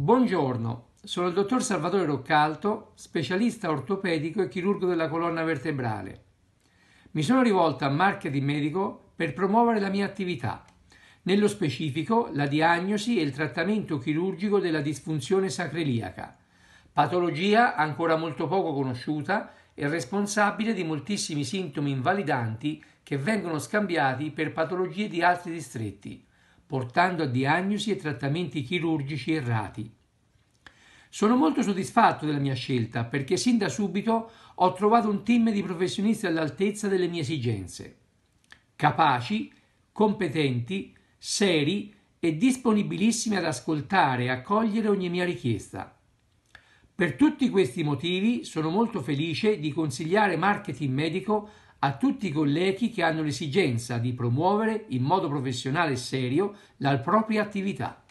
Buongiorno, sono il dottor Salvatore Roccalto, specialista ortopedico e chirurgo della colonna vertebrale. Mi sono rivolto a Marketing Medico per promuovere la mia attività, nello specifico la diagnosi e il trattamento chirurgico della disfunzione sacreliaca, patologia ancora molto poco conosciuta e responsabile di moltissimi sintomi invalidanti che vengono scambiati per patologie di altri distretti portando a diagnosi e trattamenti chirurgici errati. Sono molto soddisfatto della mia scelta perché sin da subito ho trovato un team di professionisti all'altezza delle mie esigenze, capaci, competenti, seri e disponibilissimi ad ascoltare e accogliere ogni mia richiesta. Per tutti questi motivi sono molto felice di consigliare marketing medico a tutti i colleghi che hanno l'esigenza di promuovere in modo professionale e serio la propria attività.